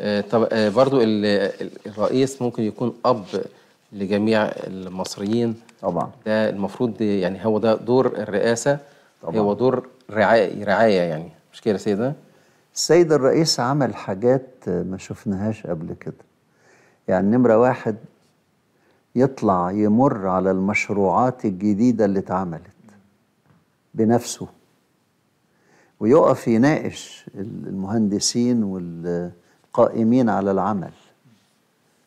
آه، طب آه، برضو الرئيس ممكن يكون اب لجميع المصريين طبعا ده المفروض يعني هو ده دور الرئاسه طبعا. هو دور رعايه رعايه يعني مش كده يا سيدنا السيد الرئيس عمل حاجات ما شفناهاش قبل كده يعني نمره واحد يطلع يمر على المشروعات الجديده اللي اتعملت بنفسه ويقف يناقش المهندسين وال قائمين على العمل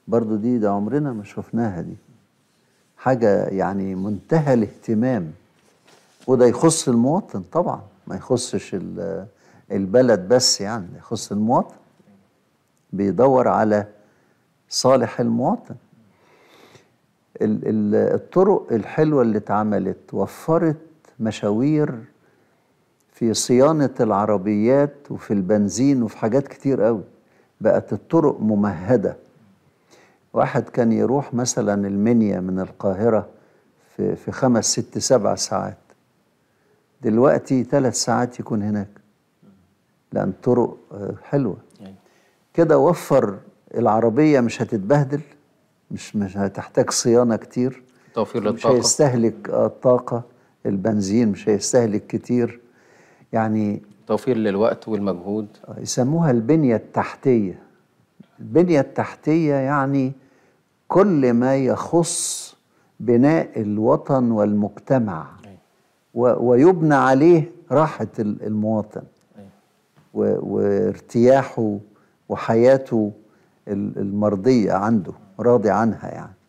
برضو دي ده عمرنا ما شفناها دي حاجة يعني منتهى الاهتمام وده يخص المواطن طبعا ما يخصش البلد بس يعني يخص المواطن بيدور على صالح المواطن الطرق الحلوة اللي اتعملت وفرت مشاوير في صيانة العربيات وفي البنزين وفي حاجات كتير قوي بقت الطرق ممهدة واحد كان يروح مثلا المنيا من القاهرة في, في خمس ست سبع ساعات دلوقتي ثلاث ساعات يكون هناك لأن طرق آه، حلوة يعني. كده وفر العربية مش هتتبهدل مش مش هتحتاج صيانة كتير توفير للطاقة مش هيستهلك آه، الطاقة البنزين مش هيستهلك كتير يعني توفير للوقت والمجهود يسموها البنية التحتية البنية التحتية يعني كل ما يخص بناء الوطن والمجتمع ويبنى عليه راحة المواطن وارتياحه وحياته المرضية عنده راضي عنها يعني